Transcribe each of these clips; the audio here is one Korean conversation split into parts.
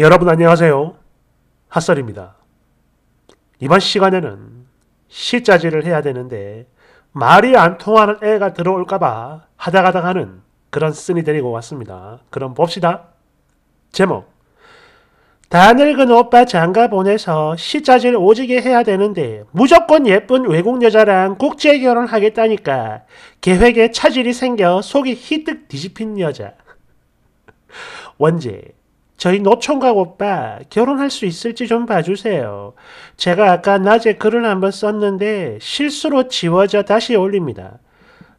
여러분 안녕하세요. 핫설입니다. 이번 시간에는 시자질을 해야 되는데 말이 안 통하는 애가 들어올까봐 하다가다 하는 그런 쓴이 데리고 왔습니다. 그럼 봅시다. 제목 다 늙은 오빠 장가 보내서 시자질 오지게 해야 되는데 무조건 예쁜 외국 여자랑 국제 결혼하겠다니까 계획에 차질이 생겨 속이 희뜩 뒤집힌 여자 원제 저희 노총각 오빠 결혼할 수 있을지 좀 봐주세요. 제가 아까 낮에 글을 한번 썼는데 실수로 지워져 다시 올립니다.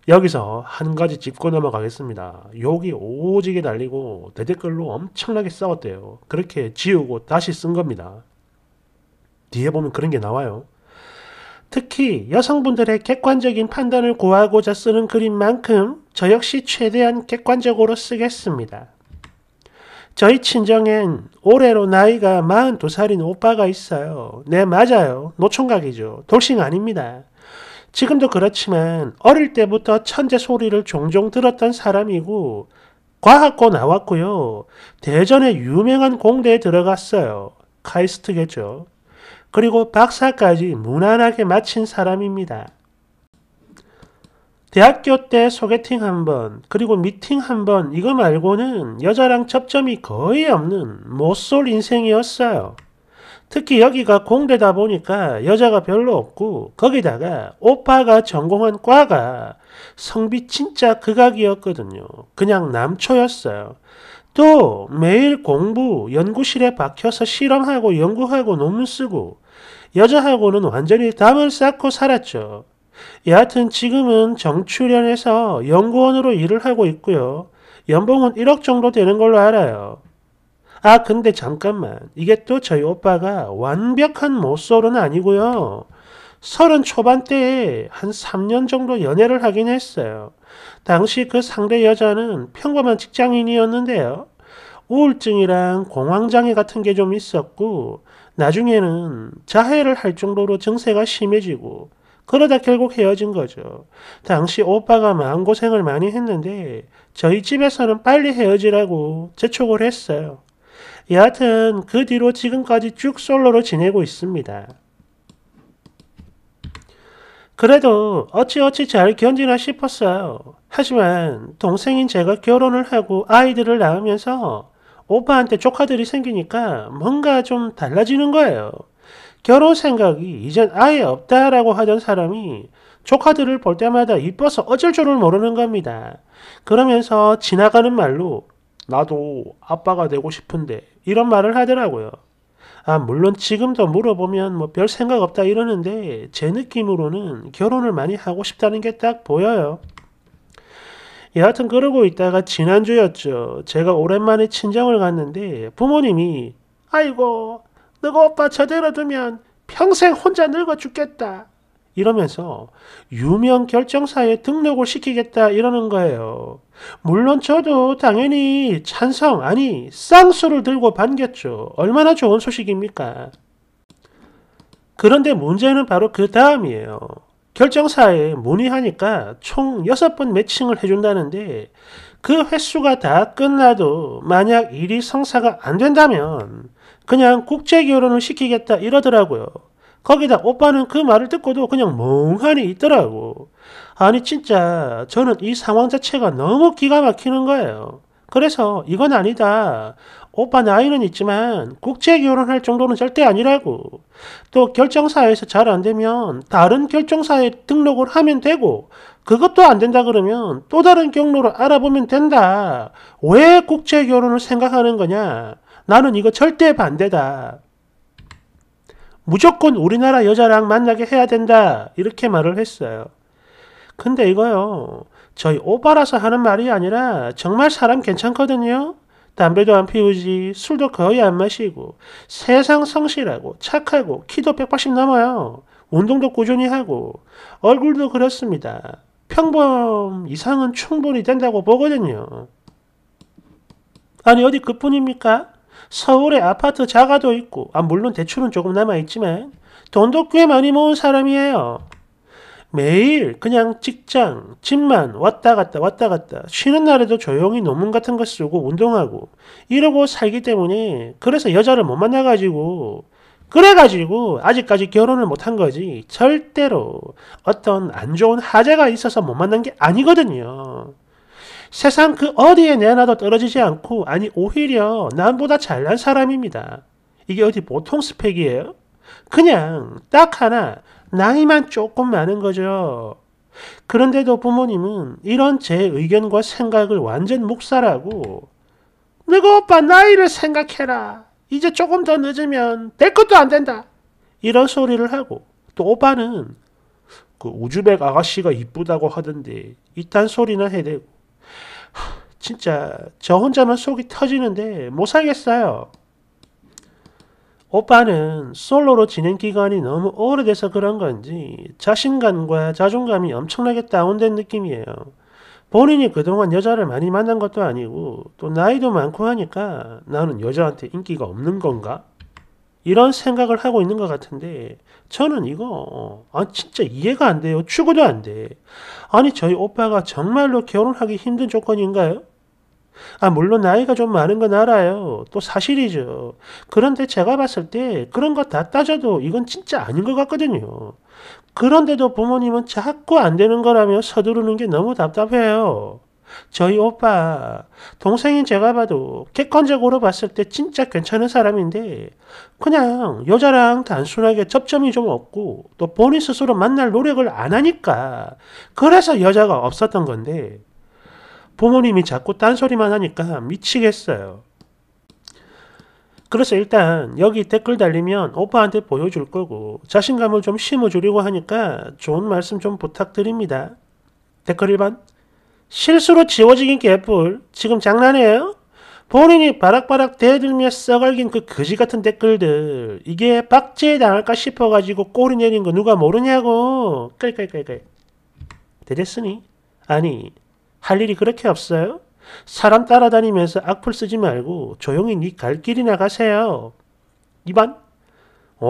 여기서 한 가지 짚고 넘어가겠습니다. 욕이 오지게 달리고 대댓글로 엄청나게 싸웠대요. 그렇게 지우고 다시 쓴 겁니다. 뒤에 보면 그런 게 나와요. 특히 여성분들의 객관적인 판단을 구하고자 쓰는 글인 만큼 저 역시 최대한 객관적으로 쓰겠습니다. 저희 친정엔 올해로 나이가 42살인 오빠가 있어요. 네, 맞아요. 노총각이죠. 돌싱 아닙니다. 지금도 그렇지만 어릴 때부터 천재 소리를 종종 들었던 사람이고 과학고 나왔고요. 대전의 유명한 공대에 들어갔어요. 카이스트겠죠. 그리고 박사까지 무난하게 마친 사람입니다. 대학교 때 소개팅 한 번, 그리고 미팅 한 번, 이거 말고는 여자랑 접점이 거의 없는 못 쏠 인생이었어요. 특히 여기가 공대다 보니까 여자가 별로 없고, 거기다가 오빠가 전공한 과가 성비 진짜 극악이었거든요. 그냥 남초였어요. 또 매일 공부, 연구실에 박혀서 실험하고 연구하고 논문 쓰고, 여자하고는 완전히 담을 쌓고 살았죠. 예, 여하튼 지금은 정출연에서 연구원으로 일을 하고 있고요. 연봉은 1억 정도 되는 걸로 알아요. 아 근데 잠깐만 이게 또 저희 오빠가 완벽한 모쏠은 아니고요. 서른 초반대에 한 3년 정도 연애를 하긴 했어요. 당시 그 상대 여자는 평범한 직장인이었는데요. 우울증이랑 공황장애 같은 게 좀 있었고, 나중에는 자해를 할 정도로 증세가 심해지고, 그러다 결국 헤어진 거죠. 당시 오빠가 마음고생을 많이 했는데 저희 집에서는 빨리 헤어지라고 재촉을 했어요. 여하튼 그 뒤로 지금까지 쭉 솔로로 지내고 있습니다. 그래도 어찌어찌 잘 견디나 싶었어요. 하지만 동생인 제가 결혼을 하고 아이들을 낳으면서 오빠한테 조카들이 생기니까 뭔가 좀 달라지는 거예요. 결혼 생각이 이젠 아예 없다라고 하던 사람이 조카들을 볼 때마다 이뻐서 어쩔 줄을 모르는 겁니다. 그러면서 지나가는 말로 나도 아빠가 되고 싶은데 이런 말을 하더라고요. 아, 물론 지금도 물어보면 뭐 별 생각 없다 이러는데 제 느낌으로는 결혼을 많이 하고 싶다는 게 딱 보여요. 여하튼 그러고 있다가 지난주였죠. 제가 오랜만에 친정을 갔는데 부모님이 아이고 너가 오빠 저대로 두면 평생 혼자 늙어 죽겠다. 이러면서 유명 결정사에 등록을 시키겠다 이러는 거예요. 물론 저도 당연히 찬성, 아니, 쌍수를 들고 반겼죠. 얼마나 좋은 소식입니까? 그런데 문제는 바로 그 다음이에요. 결정사에 문의하니까 총 6번 매칭을 해준다는데 그 횟수가 다 끝나도 만약 일이 성사가 안 된다면 그냥 국제 결혼을 시키겠다 이러더라고요. 거기다 오빠는 그 말을 듣고도 그냥 멍하니 있더라고. 아니 진짜 저는 이 상황 자체가 너무 기가 막히는 거예요. 그래서 이건 아니다. 오빠 나이는 있지만 국제 결혼할 정도는 절대 아니라고. 또 결정사에서 잘 안 되면 다른 결정사에 등록을 하면 되고 그것도 안 된다 그러면 또 다른 경로를 알아보면 된다. 왜 국제 결혼을 생각하는 거냐? 나는 이거 절대 반대다. 무조건 우리나라 여자랑 만나게 해야 된다. 이렇게 말을 했어요. 근데 이거요. 저희 오빠라서 하는 말이 아니라 정말 사람 괜찮거든요. 담배도 안 피우지, 술도 거의 안 마시고, 세상 성실하고, 착하고, 키도 180 넘어요. 운동도 꾸준히 하고, 얼굴도 그렇습니다. 평범 이상은 충분히 된다고 보거든요. 아니, 어디 그뿐입니까? 서울에 아파트 자가도 있고, 아, 물론 대출은 조금 남아있지만, 돈도 꽤 많이 모은 사람이에요. 매일 그냥 직장, 집만 왔다 갔다 왔다 갔다 쉬는 날에도 조용히 논문 같은 거 쓰고 운동하고 이러고 살기 때문에 그래서 여자를 못 만나가지고 그래가지고 아직까지 결혼을 못 한 거지 절대로 어떤 안 좋은 하자가 있어서 못 만난 게 아니거든요. 세상 그 어디에 내놔도 떨어지지 않고 아니 오히려 남보다 잘난 사람입니다. 이게 어디 보통 스펙이에요? 그냥 딱 하나 나이만 조금 많은 거죠. 그런데도 부모님은 이런 제 의견과 생각을 완전 묵살하고 내가 오빠 나이를 생각해라. 이제 조금 더 늦으면 될 것도 안 된다. 이런 소리를 하고 또 오빠는 그 우즈벡 아가씨가 이쁘다고 하던데 이딴 소리나 해대고 진짜 저 혼자만 속이 터지는데 못 살겠어요. 오빠는 솔로로 진행 기간이 너무 오래돼서 그런 건지 자신감과 자존감이 엄청나게 다운된 느낌이에요. 본인이 그동안 여자를 많이 만난 것도 아니고 또 나이도 많고 하니까 나는 여자한테 인기가 없는 건가? 이런 생각을 하고 있는 것 같은데 저는 이거 어, 아 진짜 이해가 안 돼요. 추구도 안 돼. 아니 저희 오빠가 정말로 결혼하기 힘든 조건인가요? 아, 물론 나이가 좀 많은 건 알아요. 또 사실이죠. 그런데 제가 봤을 때 그런 거 다 따져도 이건 진짜 아닌 것 같거든요. 그런데도 부모님은 자꾸 안 되는 거라며 서두르는 게 너무 답답해요. 저희 오빠, 동생인 제가 봐도 객관적으로 봤을 때 진짜 괜찮은 사람인데, 그냥 여자랑 단순하게 접점이 좀 없고, 또 본인 스스로 만날 노력을 안 하니까, 그래서 여자가 없었던 건데, 부모님이 자꾸 딴소리만 하니까 미치겠어요. 그래서 일단 여기 댓글 달리면 오빠한테 보여줄 거고 자신감을 좀 심어주려고 하니까 좋은 말씀 좀 부탁드립니다. 댓글 1번 실수로 지워지긴 개뿔 지금 장난해요? 본인이 바락바락 대들며 썩알긴 그 거지같은 댓글들 이게 박제당할까 싶어가지고 꼬리 내린 거 누가 모르냐고 깔깔깔깔 대댔으니 아니 할 일이 그렇게 없어요? 사람 따라다니면서 악플 쓰지 말고 조용히 네 갈 길이나 가세요. 이반? 어?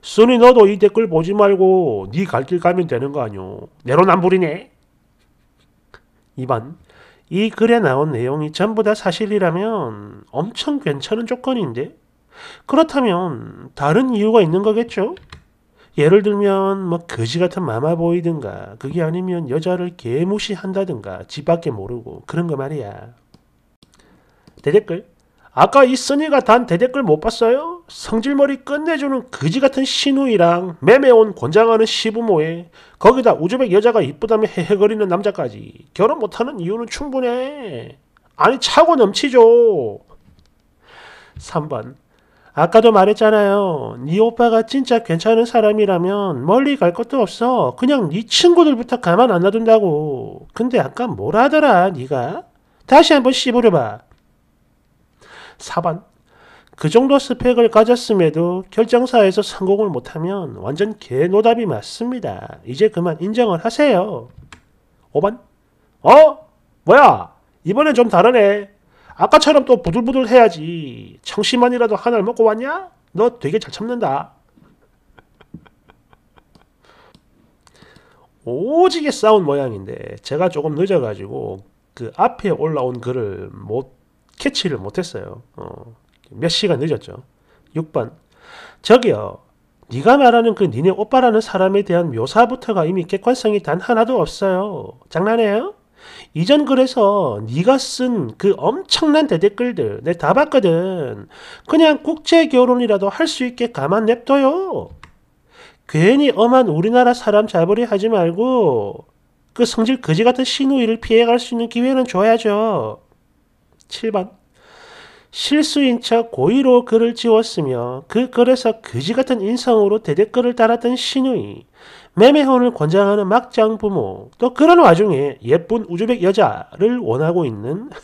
순이 너도 이 댓글 보지 말고 네 갈 길 가면 되는 거아니 내로남불이네. 이반. 이 글에 나온 내용이 전부 다 사실이라면 엄청 괜찮은 조건인데? 그렇다면 다른 이유가 있는 거겠죠? 예를 들면 뭐 거지 같은 마마보이든가 그게 아니면 여자를 개무시한다든가 집 밖에 모르고 그런 거 말이야. 대댓글 아까 이 써니가 단 대댓글 못 봤어요? 성질머리 끝내주는 거지 같은 신우이랑 매매 온 권장하는 시부모에 거기다 우즈벡 여자가 이쁘다며 헤헤거리는 남자까지 결혼 못하는 이유는 충분해. 아니 차고 넘치죠. 3번 아까도 말했잖아요. 네 오빠가 진짜 괜찮은 사람이라면 멀리 갈 것도 없어. 그냥 네 친구들부터 가만 안 놔둔다고. 근데 아까 뭐라 하더라, 네가? 다시 한 번 씹으려봐. 4번. 그 정도 스펙을 가졌음에도 결정사에서 성공을 못하면 완전 개노답이 맞습니다. 이제 그만 인정을 하세요. 5번. 어? 뭐야? 이번엔 좀 다르네. 아까처럼 또 부들부들 해야지. 청심환이라도 하나를 먹고 왔냐? 너 되게 잘 참는다. 오지게 싸운 모양인데 제가 조금 늦어가지고 그 앞에 올라온 글을 못 캐치를 못했어요. 어, 몇 시간 늦었죠. 6번 저기요. 네가 말하는 그 니네 오빠라는 사람에 대한 묘사부터가 이미 객관성이 단 하나도 없어요. 장난해요? 이전 글에서 네가 쓴 그 엄청난 대댓글들 내다 봤거든. 그냥 국제 결혼이라도 할 수 있게 가만 냅둬요. 괜히 엄한 우리나라 사람 잡으려 하지 말고 그 성질 거지 같은 신우이를 피해갈 수 있는 기회는 줘야죠. 7번 실수인 척 고의로 글을 지웠으며 그 글에서 그지 같은 인성으로 대댓글을 달았던 신우이, 매매혼을 권장하는 막장 부모, 또 그런 와중에 예쁜 우즈벡 여자를 원하고 있는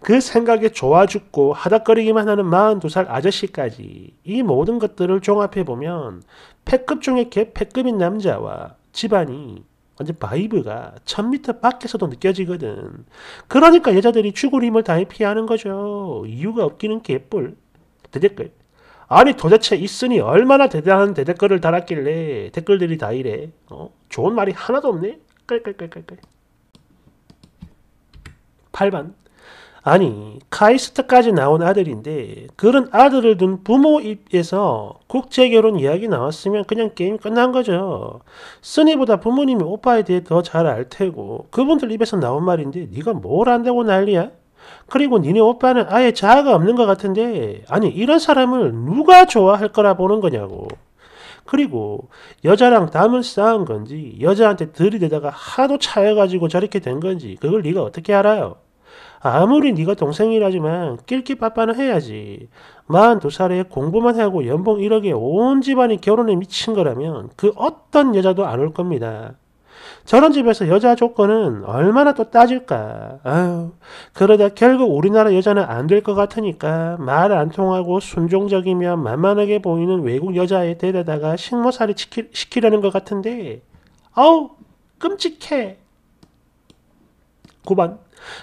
그 생각에 좋아 죽고 하닥거리기만 하는 42살 아저씨까지 이 모든 것들을 종합해보면 패급 중에 개패급인 남자와 집안이 완전 바이브가 1000m 밖에서도 느껴지거든. 그러니까 여자들이 죽을 힘을 다해 피하는 거죠. 이유가 없기는 개뿔. 대댓글. 아니 도대체 있으니 얼마나 대단한 대댓글을 달았길래 댓글들이 다 이래. 어? 좋은 말이 하나도 없네. 깔깔깔깔깔. 8번 아니 카이스트까지 나온 아들인데 그런 아들을 둔 부모 입에서 국제결혼 이야기 나왔으면 그냥 게임 끝난 거죠. 스니보다 부모님이 오빠에 대해 더 잘 알 테고 그분들 입에서 나온 말인데 네가 뭘 안다고 난리야? 그리고 니네 오빠는 아예 자아가 없는 것 같은데 아니 이런 사람을 누가 좋아할 거라 보는 거냐고. 그리고 여자랑 담을 쌓은 건지 여자한테 들이대다가 하도 차여가지고 저렇게 된 건지 그걸 네가 어떻게 알아요? 아무리 네가 동생이라지만 낄끼빠빠는 해야지. 42살에 공부만 하고 연봉 1억에 온 집안이 결혼에 미친 거라면 그 어떤 여자도 안 올 겁니다. 저런 집에서 여자 조건은 얼마나 또 따질까. 아유, 그러다 결국 우리나라 여자는 안 될 것 같으니까 말 안 통하고 순종적이며 만만하게 보이는 외국 여자에 데려다가 식모살이 시키, 시키려는 것 같은데, 아우, 끔찍해. 9번.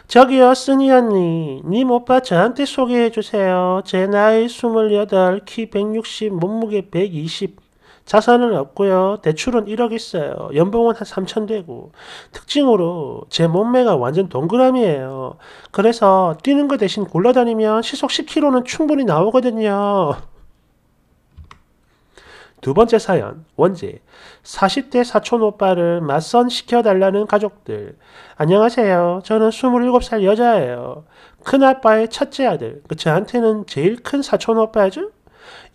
저기요, 쓰니 언니. 님 오빠 저한테 소개해주세요. 제 나이 28, 키 160, 몸무게 120. 자산은 없고요. 대출은 1억 있어요. 연봉은 한 3천 되고. 특징으로 제 몸매가 완전 동그라미예요. 그래서 뛰는 거 대신 굴러다니면 시속 10km는 충분히 나오거든요. 두 번째 사연, 원제. 40대 사촌 오빠를 맞선 시켜달라는 가족들. 안녕하세요. 저는 27살 여자예요. 큰아빠의 첫째 아들. 그 저한테는 제일 큰 사촌 오빠죠?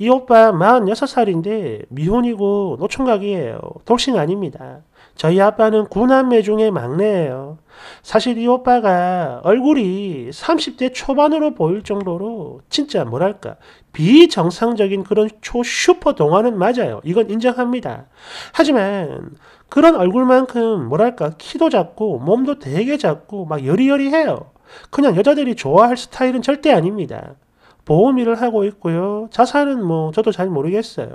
이 오빠 46살인데 미혼이고 노총각이에요. 독신 아닙니다. 저희 아빠는 구남매 중에 막내예요. 사실 이 오빠가 얼굴이 30대 초반으로 보일 정도로 진짜 뭐랄까 비정상적인 그런 초슈퍼 동화는 맞아요. 이건 인정합니다. 하지만 그런 얼굴만큼 뭐랄까 키도 작고 몸도 되게 작고 막 여리여리해요. 그냥 여자들이 좋아할 스타일은 절대 아닙니다. 보험 일을 하고 있고요. 자산은 뭐 저도 잘 모르겠어요.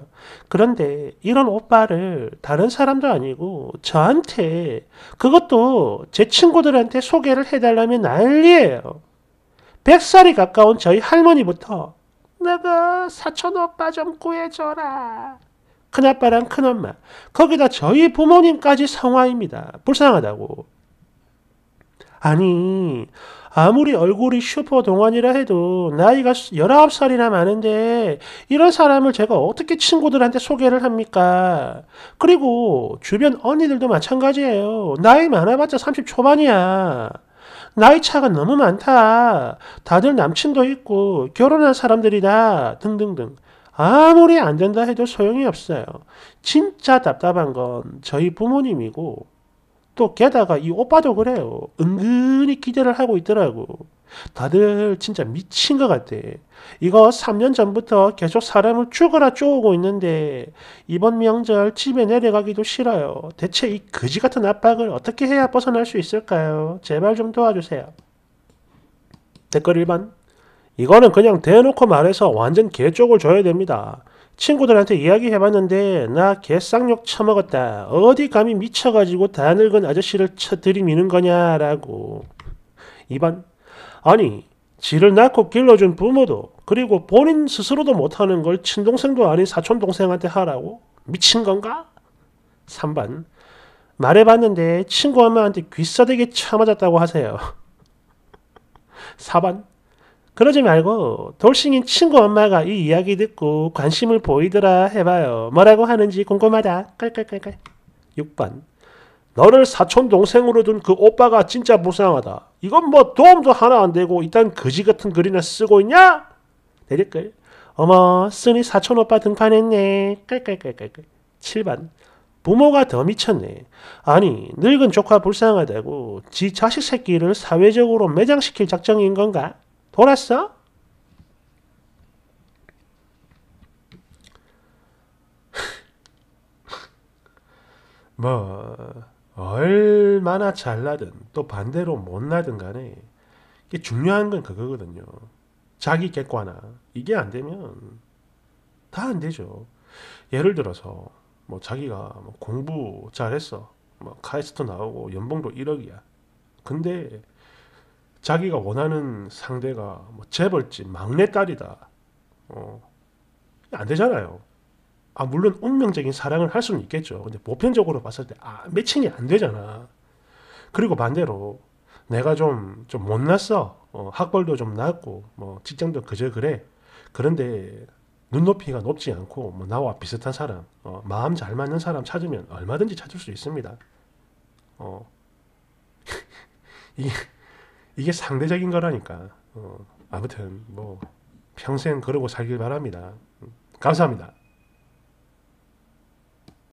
그런데 이런 오빠를 다른 사람도 아니고 저한테 그것도 제 친구들한테 소개를 해달라면 난리예요. 100살이 가까운 저희 할머니부터 내가 사촌 오빠 좀 구해줘라. 큰아빠랑 큰엄마 거기다 저희 부모님까지 성화입니다. 불쌍하다고. 아니 아무리 얼굴이 슈퍼 동안이라 해도 나이가 19살이나 많은데 이런 사람을 제가 어떻게 친구들한테 소개를 합니까? 그리고 주변 언니들도 마찬가지예요. 나이 많아봤자 30 초반이야. 나이 차가 너무 많다. 다들 남친도 있고 결혼한 사람들이다. 등등등. 아무리 안 된다 해도 소용이 없어요. 진짜 답답한 건 저희 부모님이고 또 게다가 이 오빠도 그래요. 은근히 기대를 하고 있더라고. 다들 진짜 미친 것 같아. 이거 3년 전부터 계속 사람을 죽어라 쪼고 있는데 이번 명절 집에 내려가기도 싫어요. 대체 이 거지 같은 압박을 어떻게 해야 벗어날 수 있을까요? 제발 좀 도와주세요. 댓글 1번 이거는 그냥 대놓고 말해서 완전 개쪽을 줘야 됩니다. 친구들한테 이야기해봤는데 나 개쌍욕 처먹었다. 어디 감히 미쳐가지고 다 늙은 아저씨를 쳐들이미는 거냐라고. 2번 아니 지를 낳고 길러준 부모도 그리고 본인 스스로도 못하는 걸 친동생도 아닌 사촌동생한테 하라고? 미친 건가? 3번 말해봤는데 친구 엄마한테 귀싸대기 쳐맞았다고 하세요. 4번 그러지 말고 돌싱인 친구 엄마가 이 이야기 듣고 관심을 보이더라 해봐요. 뭐라고 하는지 궁금하다. 깔깔깔깔. 6번. 너를 사촌 동생으로 둔 그 오빠가 진짜 무상하다. 이건 뭐 도움도 하나 안 되고 이딴 거지 같은 글이나 쓰고 있냐? 대댓글. 어머, 쓰니 사촌 오빠 등판했네. 깔깔깔깔깔. 7반 부모가 더 미쳤네. 아니, 늙은 조카 불쌍하다고 지 자식 새끼를 사회적으로 매장시킬 작정인 건가? 돌았어? 뭐 얼마나 잘나든 또 반대로 못나든 간에 이게 중요한 건 그거거든요. 자기 객관화 이게 안 되면 다 안 되죠. 예를 들어서 뭐 자기가 뭐 공부 잘했어. 뭐 카이스트 나오고 연봉도 1억이야. 근데 자기가 원하는 상대가 뭐 재벌집 막내딸이다. 어, 안 되잖아요. 아, 물론 운명적인 사랑을 할 수는 있겠죠. 근데 보편적으로 봤을 때, 아, 매칭이 안 되잖아. 그리고 반대로, 내가 좀, 좀 못났어. 어, 학벌도 좀 낮고, 뭐, 직장도 그저 그래. 그런데, 눈높이가 높지 않고, 뭐, 나와 비슷한 사람, 어, 마음 잘 맞는 사람 찾으면 얼마든지 찾을 수 있습니다. 어, 이게, 이게 상대적인 거라니까. 어, 아무튼 뭐 평생 그러고 살길 바랍니다. 음, 감사합니다.